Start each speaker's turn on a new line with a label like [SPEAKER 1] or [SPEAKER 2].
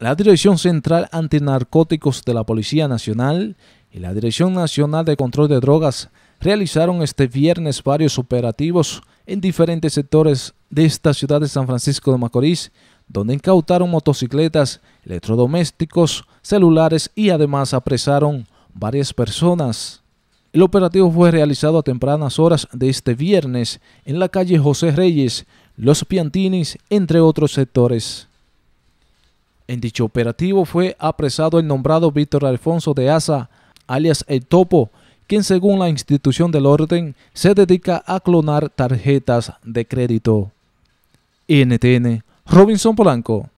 [SPEAKER 1] La Dirección Central Antinarcóticos de la Policía Nacional y la Dirección Nacional de Control de Drogas realizaron este viernes varios operativos en diferentes sectores de esta ciudad de San Francisco de Macorís, donde incautaron motocicletas, electrodomésticos, celulares y además apresaron varias personas. El operativo fue realizado a tempranas horas de este viernes en la calle José Reyes, Los Piantinis, entre otros sectores. En dicho operativo fue apresado el nombrado Víctor Alfonso de Asa, alias El Topo, quien según la institución del orden se dedica a clonar tarjetas de crédito. NTN, Robinson Polanco.